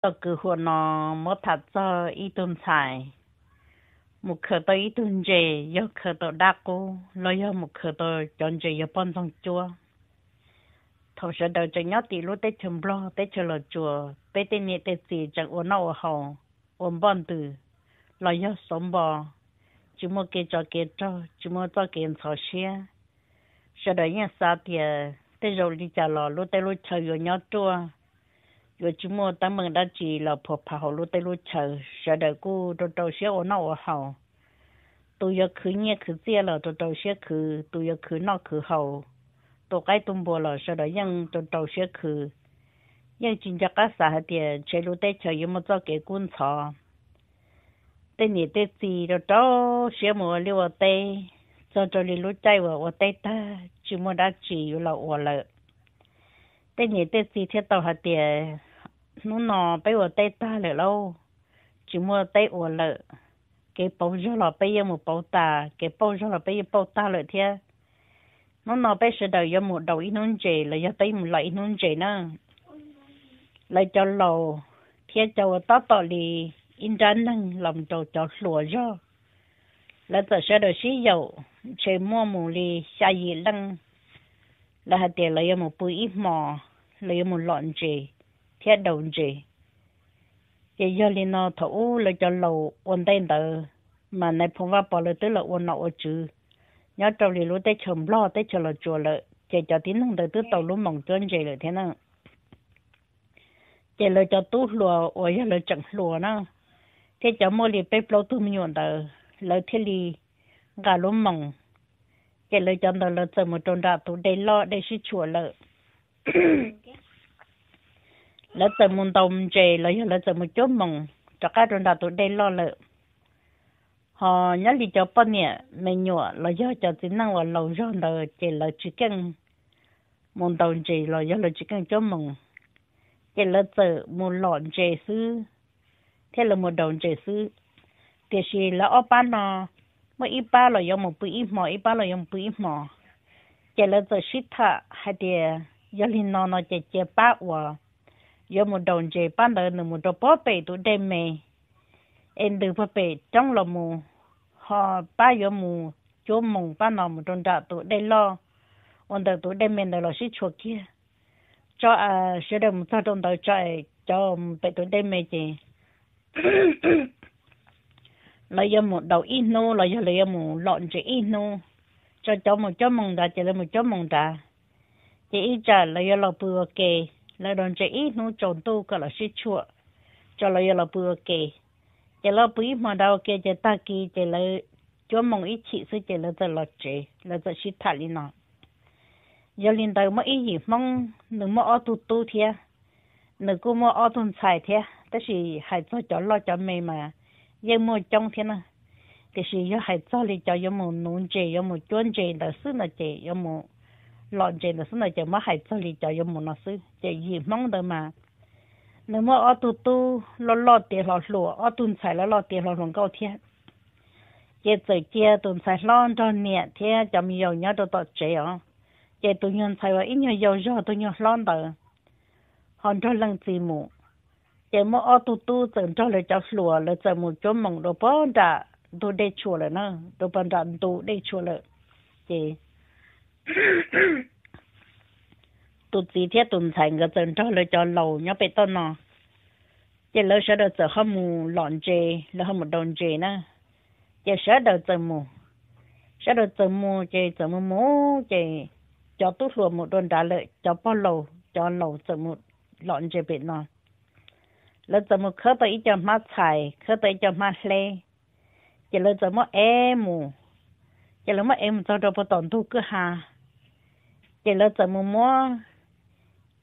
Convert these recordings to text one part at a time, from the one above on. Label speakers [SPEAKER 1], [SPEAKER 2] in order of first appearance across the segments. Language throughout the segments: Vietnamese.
[SPEAKER 1] tôi cứ hồ nó mất thật cho ít tuần xài một khờ tôi ít tuần về do khờ tôi đa cô lo do một khờ tôi chọn về do bọn trong chùa thổ sở đầu cho nhớ tỷ lúc tết chùm lo tết chờ lò chùa tết tết nhẹ tết gì chẳng ổn nào ở hầu ổn bọn từ lo do sống bò chú mua kia cho kia cho chú mua cho kia thọ xe sở đầu nhà xa thì tết rồi đi chả lò lúc tết lúc chờ nhớ chùa rồi chúng mua tám mừng đã chỉ là phổ phao lúc tới lúc chờ sợ đời cô đồ đồ xe ô nó ô hậu tôi giờ cứ nhẹ cứ dễ là đồ đồ xe cứ tôi giờ cứ nó cứ hậu tôi cái tung bò là sợ đời nhưng đồ đồ xe cứ nhưng chính chắc cái xã hội tiền chế lúc tới chờ yếm cho cái quân thọ tên nhị tên gì đồ đồ xe mua liu tê cho cho đi lúc chạy vào ô tê ta chỉ mua đã chỉ là ô lợi tên nhị tên gì thiết tàu hạt tiền nó nọ bây giờ tay ta lại lâu chỉ mua tay ủa lợ cái bao giờ là bây giờ một bao ta cái bao giờ là bây giờ bao ta lại thế nó nọ bây giờ đầu giờ một đầu ít nón chè là giờ bây một lại nón chè nữa lại cho lầu thế cho tao tao đi in ra nâng làm cho cho sủa cho là tao sẽ được xí dầu chế mua mù lì xa gì lăng là hạt tiền lấy một bụi ít mò lấy một lọn chè thiết đầu gì chỉ do lý nó thấu là cho lầu ổn định tờ mà này phong vào bỏ lỡ tới là ổn nọ chứ nhớ trong lý lúa tới chồng lo tới cho là chùa lợ chỉ cho tín năng tới tới tàu lúa mỏng chân gì rồi thế nào chỉ là cho tú lùa giờ là chẳng lùa nó thế cho mua lý bếp lâu tôi nhận tờ lỡ thế lý gà lúa mỏng chỉ là cho nó là chờ một tròn đạp tôi đây lo đây sẽ chùa lợ lỡ từ môn tông chè lỡ lỡ từ một chỗ mong cho các đơn đạo tụi đây lo lợ họ nhớ lý cho bao nhiêu mẹ nhọ lỡ do cho tính năng là lâu rồi lỡ chè lỡ chỉ cần môn tông chè lỡ do lỡ chỉ cần chỗ mong chè lỡ từ muốn lọn chè sư thế là muốn đồng chè sư thì chỉ lỡ ở ba nó mà ít ba lỡ dùng một bữa ít mỏ ít ba là một bữa ít mỏ chè lỡ từ shita hay thì giờ linh nó nó chè chè ba và yo mu don je pan da nu mu do po pe tu de me en du po pe trong lo mu ho pa yo mu cho mong pa na mu don da tu de lo on da tu de me da lo si chu ki cho a sẽ de mu ta don da cho e, cho pe tu de me je lo yo mu đầu ít nô lo yo lo yo mu lọn je ít nô cho cho mu cho mong da je lo mu cho mong da chỉ trả lo yo lo bừa kề là đòn chạy ít nó chọn tu cả là sĩ chua cho là giờ là bừa kề giờ là bữa mà đau kề giờ ta kì giờ là cho mong ít chị sẽ giờ là giờ là chế là giờ sĩ thà li nọ giờ linh đầu mà ít gì mong đừng mà ở tu tu thiệt nữ cô mua ở tuần xài thế, tức là hai cho cho lo cho mẹ mà, giờ mua trong thế nào, tức là hai cho đi cho giờ mua nón chế, giờ mua chuẩn chế, là xứ là chế, giờ mua lon chế là xong này chế mà hay xử đi cho yêu muốn nó xử chế gì mong được mà nếu mà ở tu tu lo lo tiền lo lúa ở tuần xài lo lo tiền lo luôn câu thiên chế tự chế tuần xài lo cho nhẹ thế chậm nhiều nhớ đồ tọt chế ở chế tuần nhân xài vào ít nhiều dầu dầu tuần nhân lo đỡ hòn cho lần gì mù chế mà ở tu tu tưởng cho lời cho lúa lời chờ một chỗ mong đồ bao đã đồ để chùa rồi nữa đồ bao đã đồ để chùa rồi chế tụt gì thế tụt thành cái chân cho cho lâu nhớ bị tôn nó giờ lỡ sợ được giờ không mù lọn chê lỡ không một đòn chê nữa giờ sợ được giờ mù sợ được giờ mù chê giờ mù mù chê cho tụt luôn một đòn đá lợi cho lâu cho lâu giờ mù lọn chê bị nó lỡ giờ mù khớ tới cho má xài khớ tới cho má lê giờ lỡ giờ mù em giờ lỡ mà cho đâu bao tuần thu cứ hà giờ là giờ mua mua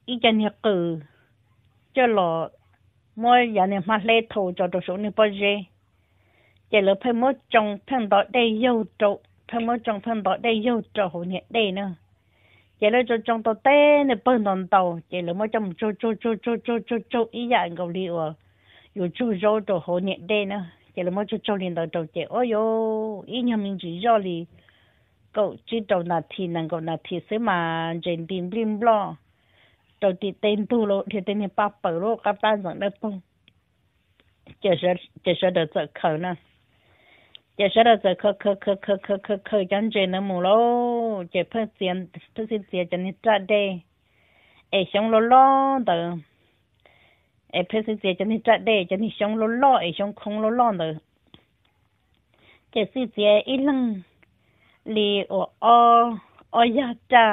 [SPEAKER 1] ít chân nhạc cử cho lọ mua giờ này mà lấy thầu cho đồ số này bao giờ giờ là phải mua trồng thân đó đây yêu trậu phải mua trồng thân đó đây yêu trậu hồi nhẹ đây nữa giờ là cho trồng tàu tê này bơm đòn tàu giờ là mua trồng cho cho cho cho cho cho cho ý dạng gầu liu rồi chú rau đồ hồi nhẹ đây nữa giờ là mua cho cho liền đầu đầu giờ ôi yo ý nhà mình chỉ rau liền cậu chỉ đầu là thì năng cậu là thì sẽ mà trên tiền blim lo đầu thì tên thu lo thì tên này ba bờ lo các ta rằng đất phong chỉ sẽ chỉ sẽ được trợ khẩu nè chỉ sẽ được trợ khẩu khẩu khẩu khẩu khẩu khẩu khẩu chẳng trên nó mù lo chỉ phát tiền phát tiền tiền cho nên ra đây ai xong lo lo từ ai phát tiền cho nên ra đây cho nên xong lo lo ai xong không lo lo nữa chỉ sự tiền ít lắm ลีโอออยากจา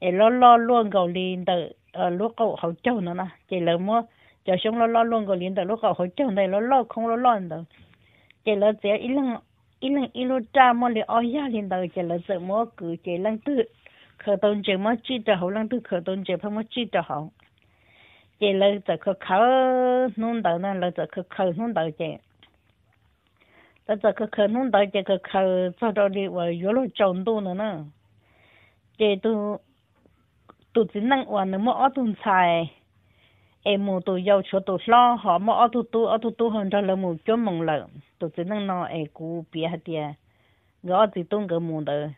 [SPEAKER 1] เอลอลอล้วงเกาหลีแต่เออลูกเขาเขาเจ้านะนะเจริญมั่วจะชงลอลอล่วงเกาหลีแต่ลูกเขาเขาเจ้าแต่ลอลอคงลอลอนเดอเจรเสียอีหลังอีหลังอีลูจ้ามั่วเลยออยากเรียอแตเจรเสียมั่วกูเจริญตื้อเขาต้องเจริญมั่วจีจะเขาหลังตื้อเขาต้องเจริญพมั่วจีจะเขาเจริจะเขาเขานุ่นเดอนั่นเราจะเขาเขานุ่นเดอเจ但这个可能大家个看找到的话，越来长多了呢。这都都只能话那么儿童菜，哎么都要求都少哈，么儿童多儿童多很多了么专门了，都只能拿哎股别的，我只懂个么的。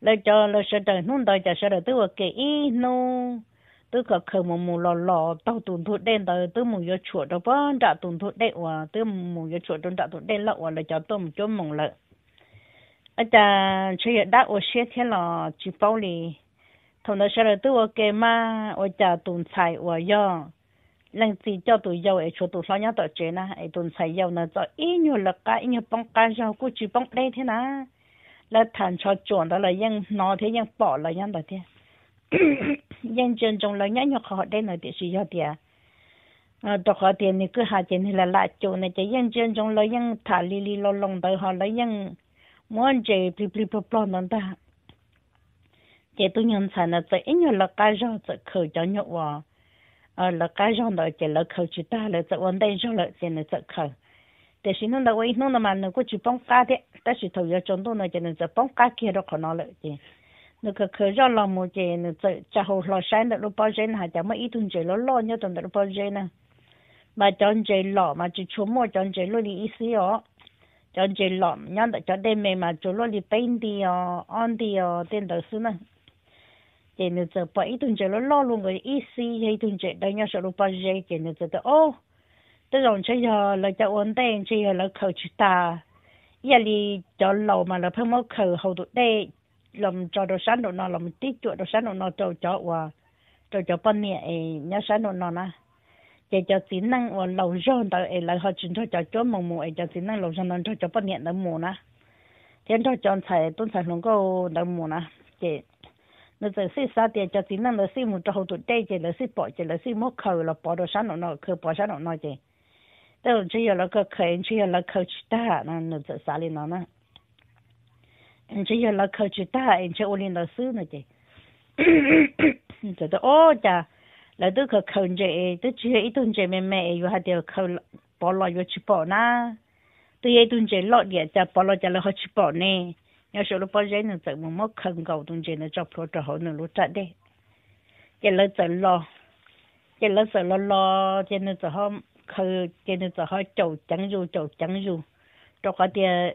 [SPEAKER 1] 来叫来说的，弄到家说的都我给一弄。tôi có khờ mà mù lò lò tao tụn thuốc đen tao tôi mù vô chuột đâu bó đã tụn thuốc đen hòa tôi mù vô chuột đâu đã thuốc đen lọ hòa là cháu tôi một chỗ mùng lợ ở ta chơi đã ô xe thế là chỉ bao lì thằng đó sẽ là tôi ô kê mà ô cha tụn xài hòa do lần gì cho tụi giàu ấy cho tụi sao nhá tụi chế na ấy tụi xài giàu nó cho ít nhiều là cái ít nhiều bông cá giàu cũng chỉ bông đây thế na là thằng cho chuẩn đó là ยัง nó thế ยัง bỏ là ยัง đó thế nhân dân trong lớn nhất nhọc họ đây là để sử dụng tiền đọc họ tiền thì cứ hạ tiền thì là lại chỗ này chỉ nhân dân trong lớn nhân thả li li lo lồng tới họ lấy nhân muốn chơi pli pli plo plo nó ta chỉ tôi nhận sản là chỉ nhiều là cái rau chỉ khử cho nhậu vào ờ là cái rau đó chỉ là khử chỉ ta là chỉ vấn đề rau là chỉ là chỉ khử để xin nó đâu ấy nó mà nó có chỉ bông cá thế, ta chỉ thầu giờ chúng tôi nói chỉ là chỉ bông cá kia đó còn nó lợi gì nó nó nó cứ làm một được được bao giờ, nhớ 那个可热了么子，那这这后老山的路包人还怎么一顿子了老鸟顿的路包人呢？mà chọn chế lọ mà chỉ chú mua chọn chế lô đi ít xí ó chọn chế lọ nhắn được chọn đêm mềm mà chú lô đi bên đi ó ăn đi ó tên đầu sư nè chế nó giờ bỏ ít tuần chế nó lo luôn cái ít xí hay tuần chế đây nhớ sợ lô bao giờ chế nữa giờ ô tôi dùng chế giờ là cho ổn định chế giờ là khẩu chỉ ta giờ đi chọn lọ mà là phải mua khẩu hậu tụi đây lòng cho đồ sáng đồ nó lòng tí chuột đồ sáng đồ nó cho cho và cho cho bên nè nhớ sáng đồ nó na để cho tí năng và lâu rồi đó ấy là họ chuyển cho cho cho mồm mồm ấy cho tí năng lâu rồi nó cho cho bên nè nó mồm na thế cho cho thầy tuân thầy luôn có nó mồm na để nó giờ xí sao để cho tí năng nó xí một trâu tụt đây chỉ là xí bảy chỉ là xí mốc khờ là bỏ đồ sáng đồ nó khờ bỏ sáng đồ nó chỉ đâu chỉ là cái khờ chỉ là khờ chỉ ta nó nó giờ xả lên nó na chỉ giờ là khởi chỉ ta em chỉ ôn lên là sư nữa chứ rồi đó ô chà là tôi khởi khởi chỉ tôi chỉ ít tuần chỉ mẹ mẹ yêu hạt điều khởi bỏ lo yêu chỉ bỏ na tôi ít tuần chỉ lo địa chả bỏ lo chả là họ chỉ bỏ nè nhớ số lúc bỏ giấy nữa chẳng muốn mất khẩn cầu tuần chỉ nó cho pro cho họ nữa lúc chặt đi cái lỡ chẳng lo cái lỡ sợ lo lo cái nữa cho họ khởi cái nữa cho họ chầu chẳng dù chầu chẳng dù cho cái tiền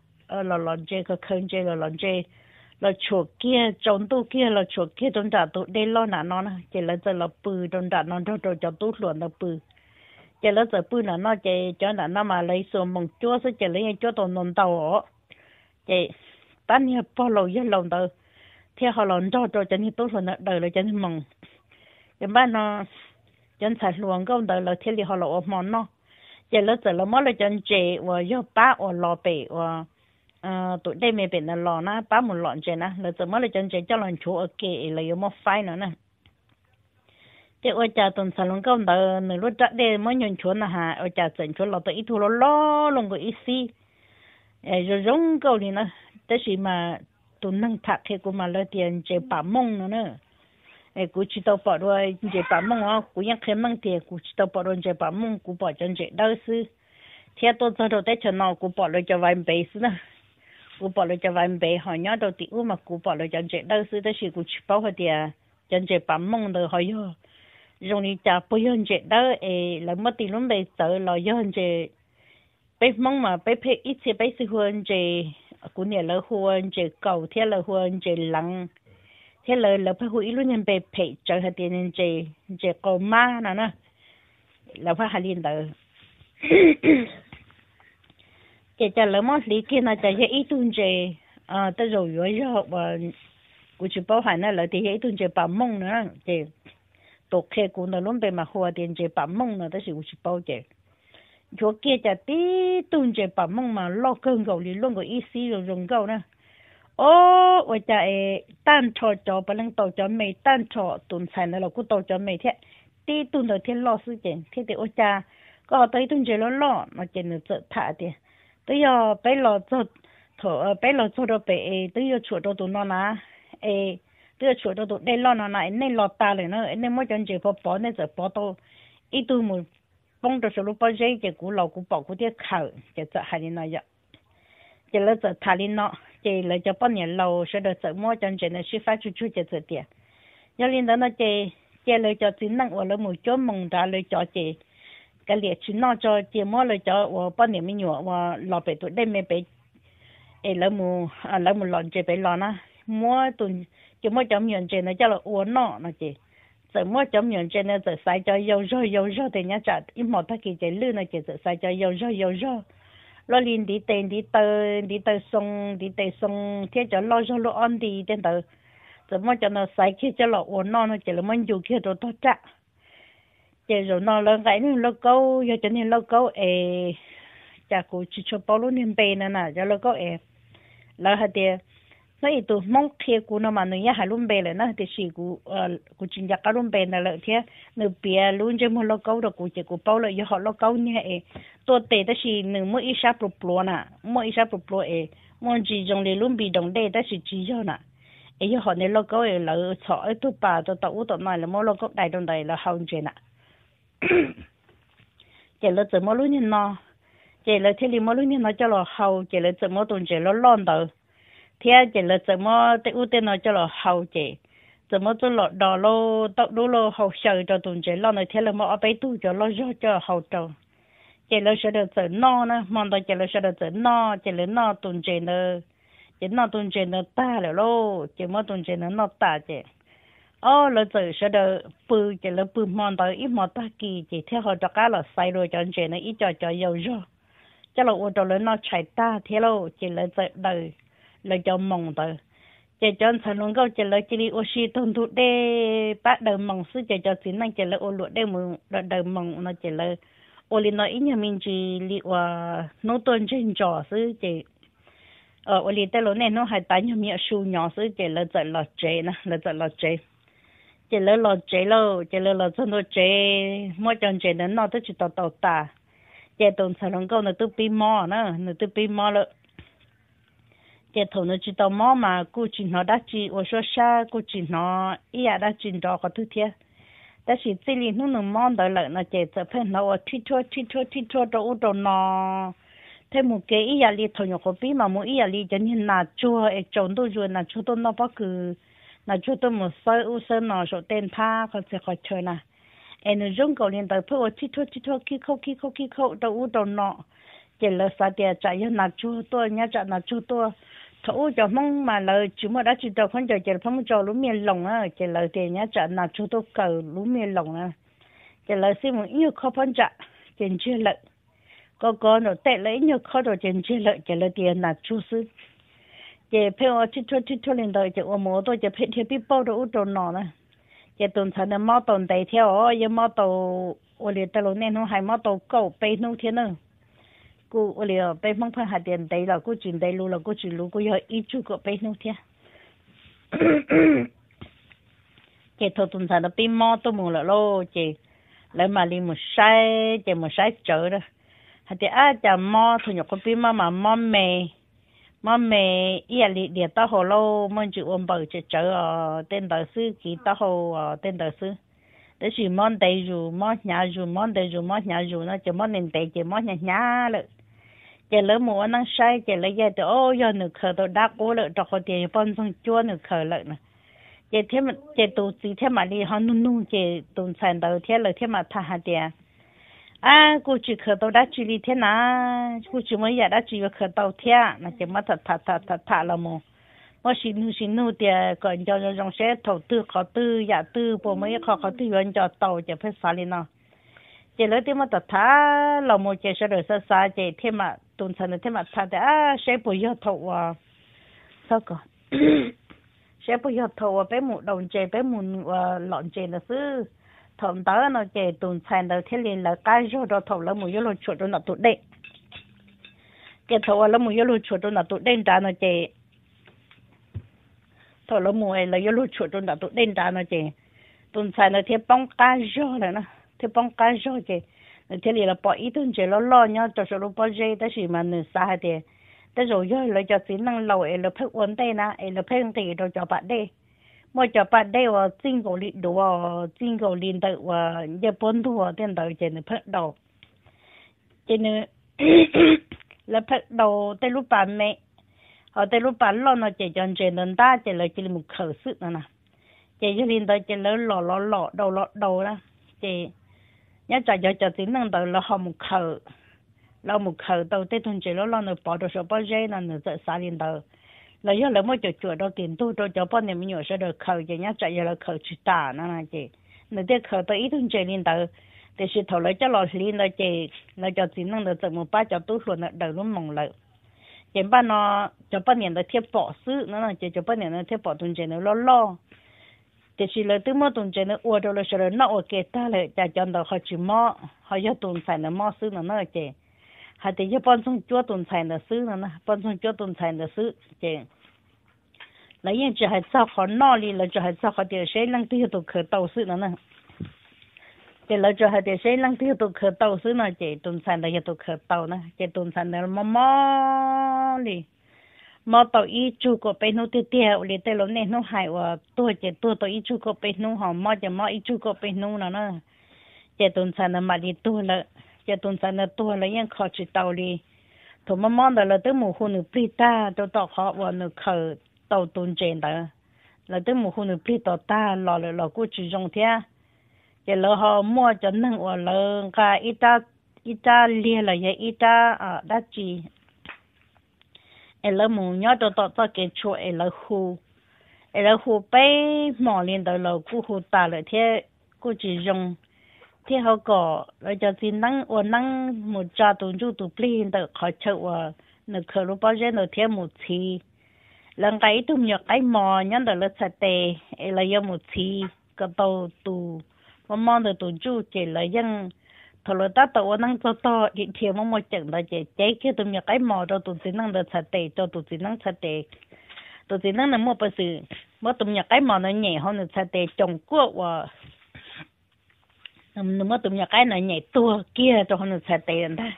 [SPEAKER 1] ở lò lò dê có khơi dê lò lò dê lò chuột kia trồng tu kia lò chuột kia trong trả tu đây lo nà nó nè chỉ là giờ lò bự trong trả nó trong trong trong tu luận lò bự chỉ là giờ bự là nó chỉ cho là nó mà lấy số mông chúa sẽ chỉ lấy chúa tồn nôn tàu ó chỉ tán hiệp bao lâu nhất lòng tàu, theo họ lòng cho cho chân tu tu luận đời là chân hiệp mông chỉ ba nó chân sạch luận công đời là thiên lý họ lò mòn nó chỉ là giờ lò mò là chân chế và do ba và lò bể và tụi đây mẹ bên là lò na ba một lọn chè na là từ mới là chân chè cho lọn chỗ ở kệ là yếu một phai nữa nè thế ở nhà tuần sau luôn công đó nửa lúc chắc đây mới nhận chỗ nè hà ở nhà chân chỗ là tụi ít thu lo lo luôn có ít xí rồi giống câu này nè thế gì mà tụi nâng thạc khi của mà là tiền chè bả mông nữa nè ai cú chỉ tao bỏ đôi chè bả mông á cú nhắc khi mang tiền cú chỉ tao bỏ đôi chè bả mông cú bỏ chân chè đâu sư thế tôi cho đầu tết cho nó cú bỏ đôi cho vài bể nữa 古堡了叫完备，好鸟到第五嘛古堡了叫这，但是这是古吃饱好点，讲这把梦的好哟，容易家不用这到诶，那么地拢被走了用这，被梦嘛被配一起被喜欢这，古年了欢这狗天了欢这狼，天了了配会一路人被配走好点这这狗妈哪呢，了怕还领导。chị cho lỡ mất lý kia nó chạy ít tuần chị à tới rồi rồi cho học và của chị bảo hành nó lỡ thì ít tuần chị bấm mông nữa chị tổ khe của nó luôn về mà hoa tiền chị bấm mông nữa tới sự cũng chỉ bảo chị chỗ kia chạy tí tuần chị bấm mông mà lo cơn gầu lý luôn có ý xí rồi dùng gầu nữa ô vậy chạy tan trò cho bà lăng tàu cho mày tan trò tuần sai nó là cũng tàu cho mày thế tí tuần đầu thiên lo sự chị thế thì ô cha có tới tuần chị lo lo mà chị nó sợ thả tiền 哎呀，白老做，头，白老做了白，哎都要娶到都老男，哎都要娶到多那老男那老大了那，那么讲嘴巴包，那在包到，一堆木，帮着小老板去就顾老古包个的口，就做海里那样，就老早他里那，就来就帮年老，说的怎么讲只呢，是发出去就做点，要领到那这，这老就最能我老母叫蒙他来交接。cái liệt chỉ nói cho chị mua lại cho và bao nhiêu mình nhọ và lo bé tụi đem mình bé ấy là mù à là mù lon chơi bé lon á mua tụi chỉ mua chấm nhọn chơi nó cho là uốn nọ nó chị giờ mua chấm nhọn chơi nó giờ sai cho yêu rồi yêu rồi thì nhá chả im một thắc kỳ chơi lư nó chị giờ sai cho yêu rồi yêu rồi lo liền đi tên đi tơ đi tơ sông đi tơ sông thế cho lo cho lo ăn đi tên tờ giờ mua cho nó sai khi cho là uốn nọ nó chỉ là mình dùng khi đó thôi chắc chế rồi nó lớn cái nên lâu câu giờ cho nên lâu câu ê chả cụ chỉ cho bao luôn nên bê nè nè giờ lâu câu ê là hạt tiền nó ít tụ mong kia cụ nó mà nó nhà hà luôn bê là nó thì chỉ ờ, cụ chính giác cái luôn bê nè lợi thế nó bia luôn chứ mua lâu câu rồi cụ chỉ cụ bao lợi giờ họ lâu câu như ê tôi tệ đó chỉ nửa mỗi ít sáu bột lúa nè mỗi ít sáu bột lúa ê mỗi chỉ dùng để luôn bị đồng đề đó chỉ chỉ cho nè ấy họ nên lâu câu ấy là sợ ấy tụ bà tụ tụ tụ nói là mỗi lâu câu đại đồng đại là hậu chuyện nè chỉ là 怎么路人呢？chỉ là thế thì mà lúc nó cho là hậu chỉ là 怎么东西 nó lon đầu thế chỉ là 怎么 cái ưu tiên nó cho là hậu chỉ 怎么做了到了到到了后手的东西，让那天了嘛，阿被堵着了，热着好着。这了说的怎闹呢？忙到这了说的怎闹，这了闹东西呢？这闹东西呢大了喽，这么东西呢闹大着。ô ờ, là từ sẽ đỡ bự chỉ là bự mòn tới ít mòn ta kỳ chỉ theo họ cho cá là sai rồi cho chuyện này ít cho cho dầu rồi cho là ô tô lớn nó chạy ta thế lâu chỉ là từ đời là cho mong tới chỉ cho sản lượng cao chỉ là chỉ đi ô xí tuần thủ đê bắt đầu mong sư chỉ cho chính năng chỉ là ô lụa đê mù đỡ đầu mong nó chỉ là ô lý nó ít nhà mình chỉ li qua nô tuần trên trò sư chỉ ờ ô lý tới lỗ này nó hay tái nhà miệng su nhỏ sư chỉ là từ là chế nè là từ là chế chỉ lỡ lo chế lo chỉ lỡ lo chân nó chế mỗi chân chế đến nó tới chỉ tàu tàu ta chỉ tồn sản lượng câu nó tự bị mò nó nó tự bị mò lợ chỉ thầu nó chỉ tàu mò mà cô chỉ nó đã chỉ ở số xa cô chỉ nó ý đã chỉ đó có thứ thiệt ta chỉ chỉ lý nó nó mò đợi lợ nó chỉ trở thành nó ở truy thua truy thua truy thua đó u đó nó thế một cái ý à lý thầu nhỏ có bị mà một ý à lý chân hình là chua ở trong đó rồi là chúng tôi nó bắt cứ là chú tôi một sơ u sơ nọ số tên tha còn sẽ khỏi chơi nè em nó dùng cầu liên tới phơi chỉ thua chỉ thua khi khâu khi khâu khi khâu đâu u đâu nọ chỉ là sao tiền chạy cho là chú tôi nhá chạy là chú tôi thấu cho mong mà lời chú mà đã chỉ đầu không cho chỉ là phong cho lũ miền lòng á chỉ là tiền nhá chạy là chú tôi cầu lũ miền lòng á chỉ là xin một yêu khó phong chạy tiền chưa lợi có có nó tệ lấy nhiều khó đồ tiền chưa lợi chỉ là tiền là chú sư chế phê ở chích chua chích chua lên đời chế ở mồ tôi chế phê theo biết bao đồ đồ nọ nè chế tuần sau này mò tuần đầy theo ở giờ mò đồ ở liền tàu nên nó hay mò đồ cầu bay nó thế nữa cô ở lề bay mong phải hạt tiền đầy là cô chuyển đầy lù là cô chuyển lù cô giờ ít chút cô bay nó thế chế thôi tuần sau nó bị mò tôi mù là lô chế lấy mà đi một sai chế một sai chở đó hạt tiền à chả mò thôi nhọc con bị mà mà mò mềm mà mẹ ý là để tao hồ lâu mà chịu ôm bầu chịu chở ở ờ, tên đời sư kỹ tao hồ ở ờ, tên đời sư để chỉ món tây dù món nhà dù món tây dù món nhà dù nó chỉ món nền tây chỉ món nhà nhà lợ chỉ lỡ mùa nắng say chỉ lỡ giờ thì ô giờ nửa khờ tôi đã cố lợ cho họ tiền phân xong chua nửa khờ lợ nè chỉ thêm chỉ tụ chỉ thêm mà đi họ nung nung chỉ tụ sản đầu thế lợ thêm mà thà hạt tiền à cô chỉ khởi đầu đã chỉ đi thế nào cô chỉ mới giờ đã chỉ vào khởi đầu thế là chỉ mất thật thật thật thật thật là mù xin nu xin nu thì còn cho cho dòng xe thầu tư khó tư giả tư bộ mấy khó khó tư vẫn cho tàu phải xả lên nào chỉ lấy thêm mà thật thà là mù chỉ sẽ được xa xa chỉ thêm mà tuần sau thêm mà thật à sẽ bồi giờ à sao cơ sẽ bồi giờ à bé mù đồng chế bé mù lọn chế là xứ thầm đó nó chạy tuần sàn đầu thế liền là cái rồi đó thầu là một yếu lô chuột đó nó tụt đen, cái thầu là một yếu lô chuột đó nó tụt đen ra nó chạy thầu là một là yếu lô chuột đó nó tụt đen ra nó chạy tuần sàn nó thế bông cá rồi là nó thế bông cá rồi chạy thế liền là bỏ ít tuần chạy lo lo nhau cho số lúc bỏ dây đó chỉ mà nửa xa thì tới rồi rồi là cho tiền năng lâu ấy là phải uống đây na ấy là phải thì rồi cho bạn đây mỗi cho bạn đây là chính cổ lý đồ chính cổ lý tự và nhật bản thu và trên tự trên phát đầu trên là phát đầu tới lúc bạn mẹ họ ờ, tới lúc bạn lo nó chạy chọn trên đơn ta chạy lại chỉ là một khẩu sự nữa nè chạy cho nên tới chỉ là lọ lọ lọ đầu lọ đầu đó chỉ nhớ cho cho cho tính năng tự là họ một khẩu là một khẩu đầu tới thôn chỉ là lo nó bỏ được số bao giờ là nó sẽ xa lên đầu là do là mỗi chỗ chùa đó tiền tu tôi cho bọn này mình nhớ sẽ được khẩu cho nhá chạy là khẩu chỉ tả nó là chị nó tiếc khẩu tôi ít hơn chơi lên tới thì sự thầu lấy cho lò xì lên đó chị là cho chỉ năng được từng một ba cho tu luôn đầu luôn mong lợi chỉ ba nó cho bọn này nó thiếp bỏ sự nó là chị cho bọn này nó thiếp bỏ tuần chơi nó lo lo thì sự là từ mỗi tuần chơi nó uo đâu là sự là nó uo kẹt ta lại cho cho nó họ chỉ mò họ cho tuần phải nó mò sự nó nó là 还得去帮从脚动才能手了呢，帮从脚动才能手对。那人家还找好哪里了，就还找好点谁能得都可到手了呢。这老早还得谁能得都可到手呢，这东山的也都可到呢，这东山的妈妈哩。mà tàu ý chú có bên nó tiêu tiêu để tới lúc này nó hại và tôi chỉ tôi tàu ý chú có bên nó họ mà chỉ mà ý chú có bên nó là nó chỉ tuần sau là mà đi tôi là giờ tuần sau nó tua là yên khó chỉ tàu đi tụi mà mong là tới mùa hôn được bị ta tôi tao họ vào nó khờ tàu tuần trên đó là tới mùa hôn được bị tao ta lò lại lò cũng chỉ dùng thế giờ lỡ họ mua cho nâng ở lỡ cả ít ta ít ta lia là giờ ít ta à đã chỉ em lỡ mù nhớ tao tao cho cái chỗ em lỡ khu em lỡ khu bé mỏ lên đó lỡ cũng khu ta lại thế cũng chỉ dùng thế họ có rồi cho thì năng ở năng một cha tuần chú tu pli hiện tại khó chịu à nó khờ lúc bao giờ nó thêm một chi lần cái tu nhật cái mò nhân đó là sạch tệ là do một chi cái tàu tu mà mong được tuần chú chỉ là dân thôi là ta tàu năng cho to thì thiếu mà một chừng là chỉ chế cái tu nhật cái mò cho tu chỉ năng được sạch tệ cho tu chỉ năng sạch tệ tu chỉ năng là một bác sĩ mà tu nhật cái mò nó nhẹ hơn được sạch tệ trồng quốc nó mất tụi nhà cái này nhảy tua kia cho nó xài tiền ta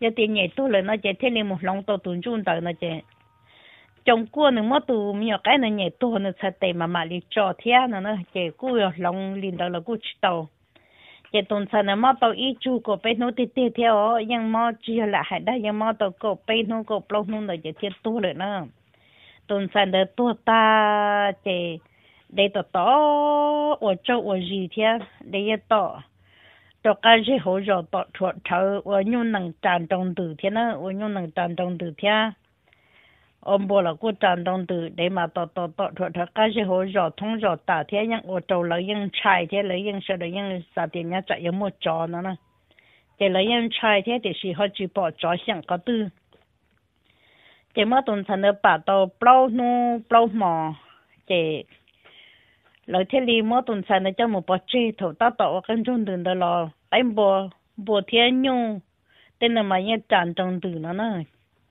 [SPEAKER 1] giờ tiền nhảy tua là nó chỉ thế liền một lòng tàu tuần chung tàu nó chỉ, trong cua nó mất tụi nhà cái này nhảy tua nó xài tiền mà mà đi cho thế nó nó chạy cua lòng liền đó là cua tàu chạy tuần sau nó mất tàu ít chú cổ bé nó tê tê theo nhưng mà chỉ là hải đã nhưng mà tàu cổ bé nó cổ lâu nó nó chạy thế tua rồi nó tuần sau nó tua ta chỉ để tỏ tỏ ở chỗ ở gì thế để tỏ cho cái gì hỗ trợ tỏ chỗ chỗ ở nhu năng tràn trong từ thế nữa ở nhu năng tràn trong từ thế ông bố là cô tràn trong từ để mà tỏ tỏ tỏ chỗ chỗ cái gì hỗ trợ thông trợ tả thế nhưng ở chỗ là những trái thế là những sự là những sao thì nhà chạy những một chỗ nữa nè để là những trái thế thì sự họ chỉ bỏ chỗ sang có tư chỉ mất tuần thành nữa bà nu bao mò chỉ lo thế li mô tuần sản cho một bát chi thổ ta tỏ cân chung đường đó lo đánh bò bò thiên nhu tên là mà nhé tràn trong đường nó nè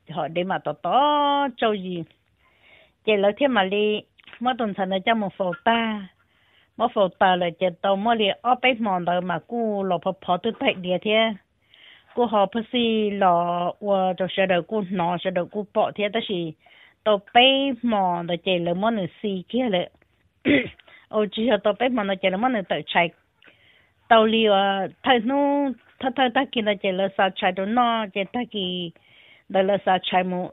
[SPEAKER 1] họ để mà tỏ tỏ châu gì chạy lo thế mà li mô tuần sản cho một phổ ta mô phổ ta là chỉ tàu mô li ở bếp mòn đó mà cô lo phổ phổ tư tạch địa thế cô họ bác sĩ lo và cho sẽ đợi cô nó sẽ đợi cô bỏ thế đó chỉ tàu bếp mòn đó chỉ là mô nữ xì kia lệ ô chỉ cho tao biết mà nó chỉ ờ, là món tự chạy tao li à thay nó thay thay ta kia là chỉ là sao chạy đó nó chỉ ta kia đó là sao chạy mu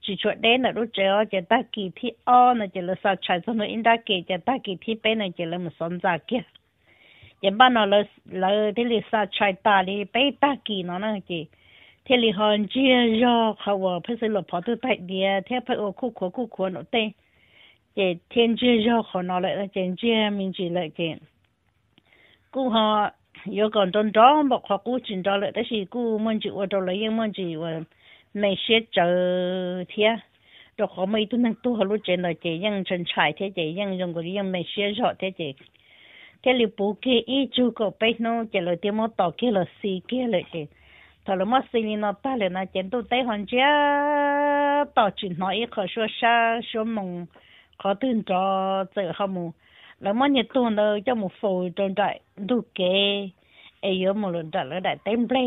[SPEAKER 1] chỉ cho đến là lúc chơi chỉ ta kia thì o nó chỉ là sao chạy cho nó in ta kia chỉ ta kia thì bên nó chỉ là một sống giả kia chỉ ban nó là là thế là sao chạy ta đi bên ta kia nó nó chỉ thế là hoàn chia cho khâu phải sự lập họ tự tại địa theo phải ô khu khu khu khu nó tên chị thiên chi cho họ nó lại là chị chi mình chỉ lại chị cô họ yo còn trong đó bọc họ cô chỉ đó lại đó thì cô mình chỉ ở đâu lấy mình chỉ ở này sẽ chờ thế rồi họ mấy tuần năng tu họ lúc chị là chị ยัง chân chạy thế chị ยัง dùng cái yang này sẽ rõ thế chị thế liệu bố kia ý chú có bé nó chị là tiếng mót tỏ kia là xì kia lại chị thật là mất xin nó ta là nó chén tu tay hoàn chia tỏ chỉ nói khó số sa khó tin cho sợ không mù là mỗi nhiệt tuần đó cho một phù trong trại đủ kê ai ở một lần trả lời đại tem ple,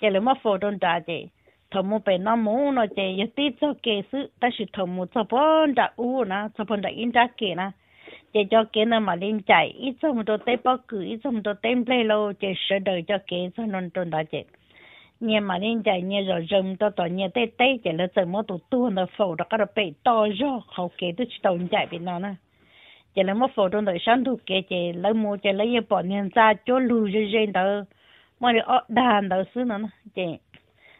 [SPEAKER 1] chỉ là một phù trong trại chị thầm một bên nó mù nó chị giờ tí cho kê sự ta chỉ thầm một sập bón đã u na sập bón đã in ra kê na chị cho kê nó mà lên chạy ít cho một đôi tay bao cử ít cho một đôi tem ple lâu chị sẽ đợi cho kê cho nó trong trại chị 你嘛人家你若人到到你带带进了怎么都多呢？否则个被刀肉好给都去到人家边了呢。这那么否则的上头给这老母这老一把人家叫路人人到，我的二蛋都是呢这，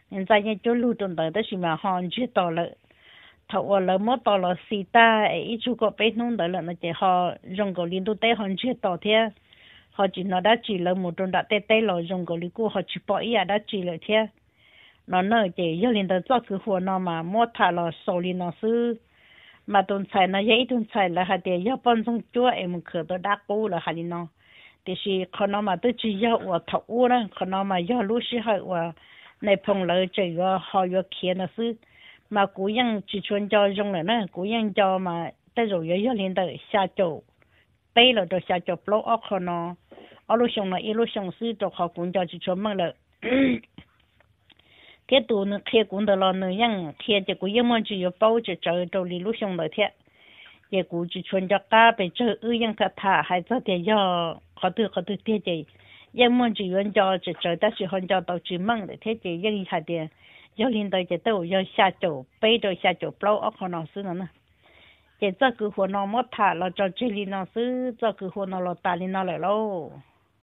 [SPEAKER 1] 人家人叫路中的都是嘛行去到了。thọ ở lỡ mất tao là xì ta ấy chú có bé nông đó là nó chỉ họ rong cổ liên tục tới hòn chưa tao thế họ chỉ nó đã chỉ là một trong đã tê tê lo dùng cái lý của họ chỉ bỏ ý à đã chỉ là thế nó nói chỉ do liên tới lót thứ hồ nó mà mua thà lo số liên nó sư mà tuần sai nó dễ tuần sai là hạt để do bọn chúng chúa em khởi tôi đã cố là hạt liên nó thì khi con nó mà tôi chỉ do ở thọ u đó con nó mà do lúc sĩ hỏi ở này phòng lợi chỉ có họ do kia nó sư mà chỉ chuyên cho dùng là nó cố ยัง cho mà tới rồi do liên tới xa chỗ bây giờ tôi xa chỗ blog ở con nó 阿 路上了，一路上十多好公交就出门了。给多呢，开工的了，能样天结果要么就要抱着走走的路上了天，也估计穿着大白这二样该他还差点要好多好多点点，要么就人家就走到喜欢家都出门了，天天硬一下的，要领导一都要下脚背着下脚不了二号老师呢，也照顾好那么他，老张这里那事，照顾好那老大里那来喽。